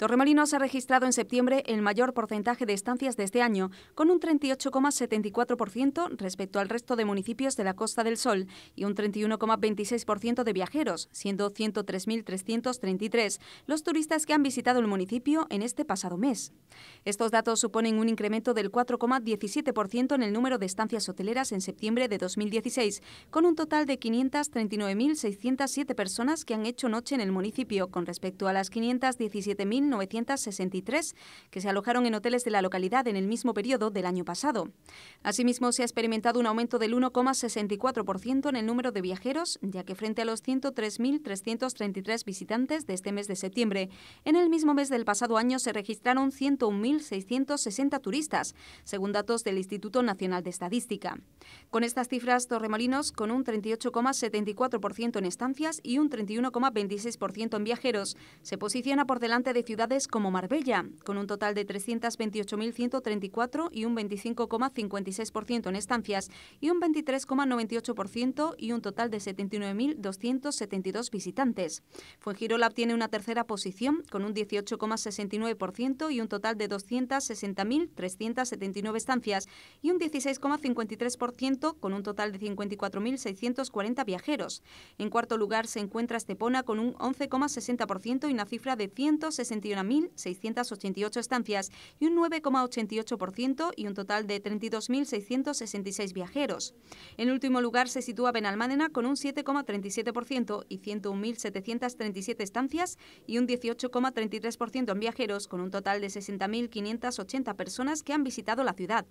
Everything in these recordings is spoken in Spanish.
Torremolinos ha registrado en septiembre el mayor porcentaje de estancias de este año, con un 38,74% respecto al resto de municipios de la Costa del Sol y un 31,26% de viajeros, siendo 103.333 los turistas que han visitado el municipio en este pasado mes. Estos datos suponen un incremento del 4,17% en el número de estancias hoteleras en septiembre de 2016, con un total de 539.607 personas que han hecho noche en el municipio, con respecto a las 517.000 963 que se alojaron en hoteles de la localidad en el mismo periodo del año pasado. Asimismo, se ha experimentado un aumento del 1,64% en el número de viajeros, ya que frente a los 103.333 visitantes de este mes de septiembre, en el mismo mes del pasado año se registraron 101.660 turistas, según datos del Instituto Nacional de Estadística. Con estas cifras, Torremolinos, con un 38,74% en estancias y un 31,26% en viajeros, se posiciona por delante de ciudad como Marbella, con un total de 328.134 y un 25,56% en estancias y un 23,98% y un total de 79.272 visitantes. Fuengirola obtiene una tercera posición con un 18,69% y un total de 260.379 estancias y un 16,53% con un total de 54.640 viajeros. En cuarto lugar se encuentra Estepona con un 11,60% y una cifra de 169% a 1.688 estancias y un 9,88% y un total de 32.666 viajeros. En último lugar se sitúa Benalmádena con un 7,37% y 101.737 estancias y un 18,33% en viajeros con un total de 60.580 personas que han visitado la ciudad.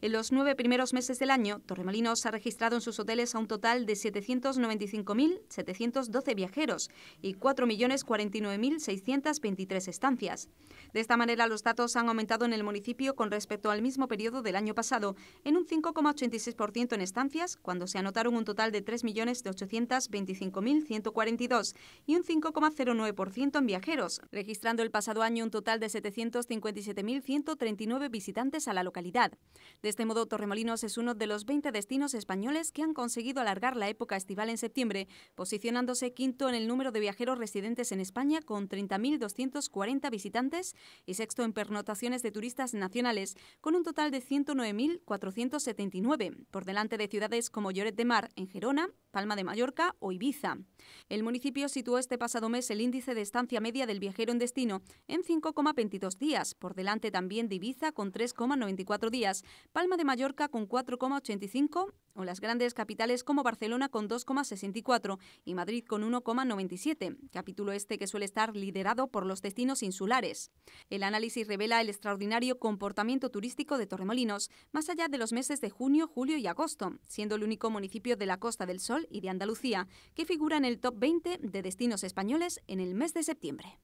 En los nueve primeros meses del año, Torremolinos ha registrado en sus hoteles a un total de 795.712 viajeros y 4.049.623 estancias de esta manera, los datos han aumentado en el municipio con respecto al mismo periodo del año pasado, en un 5,86% en estancias, cuando se anotaron un total de 3.825.142, y un 5,09% en viajeros, registrando el pasado año un total de 757.139 visitantes a la localidad. De este modo, Torremolinos es uno de los 20 destinos españoles que han conseguido alargar la época estival en septiembre, posicionándose quinto en el número de viajeros residentes en España con 30.240 visitantes y sexto en pernotaciones de turistas nacionales, con un total de 109.479, por delante de ciudades como Lloret de Mar, en Gerona, Palma de Mallorca o Ibiza. El municipio situó este pasado mes el índice de estancia media del viajero en destino en 5,22 días, por delante también de Ibiza con 3,94 días, Palma de Mallorca con 4,85 o las grandes capitales como Barcelona con 2,64 y Madrid con 1,97, capítulo este que suele estar liderado por los destinos insulares. El análisis revela el extraordinario comportamiento turístico de Torremolinos, más allá de los meses de junio, julio y agosto, siendo el único municipio de la Costa del Sol y de Andalucía que figura en el top 20 de destinos españoles en el mes de septiembre.